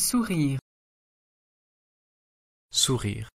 Sourire. Sourire.